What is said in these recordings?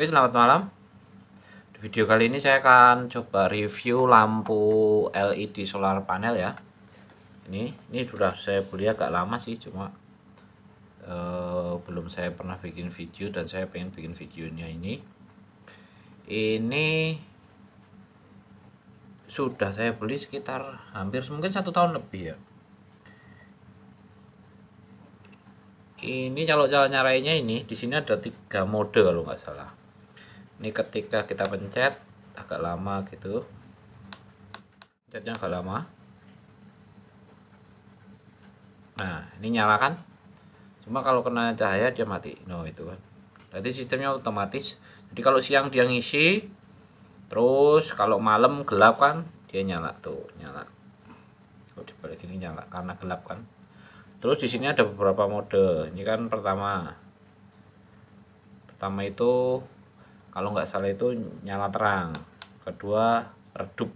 Oke, selamat malam. Di video kali ini saya akan coba review lampu LED solar panel ya. Ini ini sudah saya beli agak lama sih, cuma eh, belum saya pernah bikin video dan saya pengen bikin videonya ini. Ini sudah saya beli sekitar hampir mungkin satu tahun lebih ya. ini kalau cara nyarainya ini di sini ada tiga mode kalau nggak salah ini ketika kita pencet agak lama gitu pencetnya agak lama nah ini nyala kan cuma kalau kena cahaya dia mati no itu kan jadi sistemnya otomatis jadi kalau siang dia ngisi terus kalau malam gelap kan dia nyala tuh nyala kalau dibalik ini nyala karena gelap kan terus di sini ada beberapa mode ini kan pertama pertama itu kalau nggak salah itu nyala terang kedua redup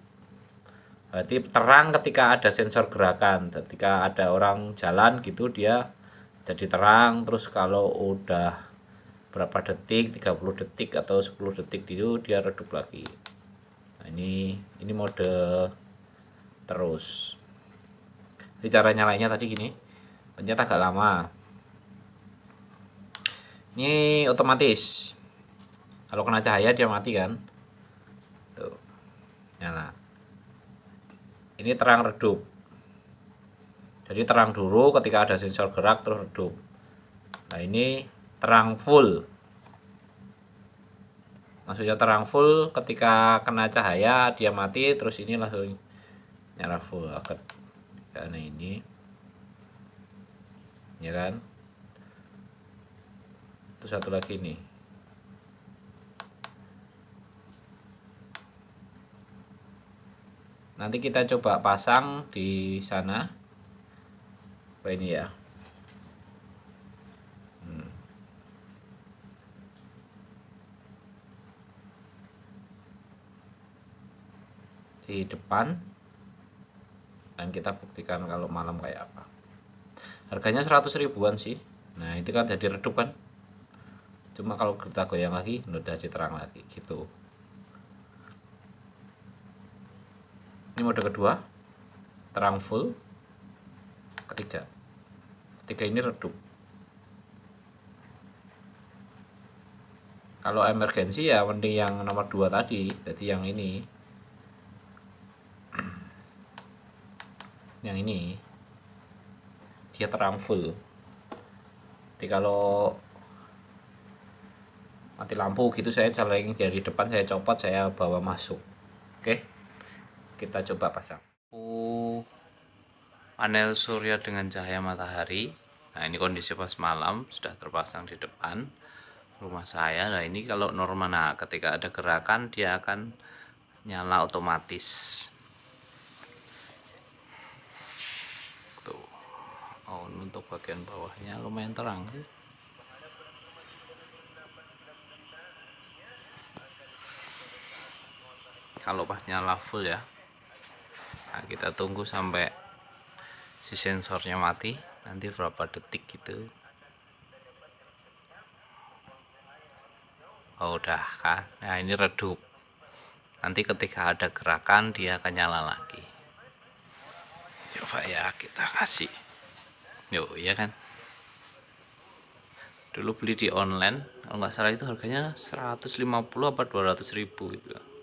berarti terang ketika ada sensor gerakan ketika ada orang jalan gitu dia jadi terang terus kalau udah berapa detik 30 detik atau 10 detik itu dia redup lagi nah, ini ini mode terus jadi cara nyalainnya tadi gini pencet agak lama ini otomatis kalau kena cahaya dia mati kan tuh nyala ini terang redup jadi terang dulu ketika ada sensor gerak terus redup nah ini terang full maksudnya terang full ketika kena cahaya dia mati terus ini langsung nyala full karena ini ya kan itu satu lagi nih nanti kita coba pasang di sana apa ini ya hmm. di depan dan kita buktikan kalau malam kayak apa harganya 100 ribuan sih nah itu kan jadi redup kan cuma kalau kita goyang lagi udah jadi terang lagi gitu ini mode kedua terang full ketiga ketiga ini redup kalau emergensi ya mending yang nomor dua tadi jadi yang ini yang ini dia terang full jadi kalau mati lampu gitu saya caleng dari depan saya copot saya bawa masuk oke okay? kita coba pasang uh, panel surya dengan cahaya matahari nah ini kondisi pas malam sudah terpasang di depan rumah saya nah ini kalau normal nah ketika ada gerakan dia akan nyala otomatis tuh oh untuk bagian bawahnya lumayan terang sih kalau pas nyala full ya nah, kita tunggu sampai si sensornya mati nanti berapa detik gitu oh, udah kan nah ini redup nanti ketika ada gerakan dia akan nyala lagi coba ya kita kasih yuk iya kan dulu beli di online kalau nggak salah itu harganya 150 apa 200 ribu gitu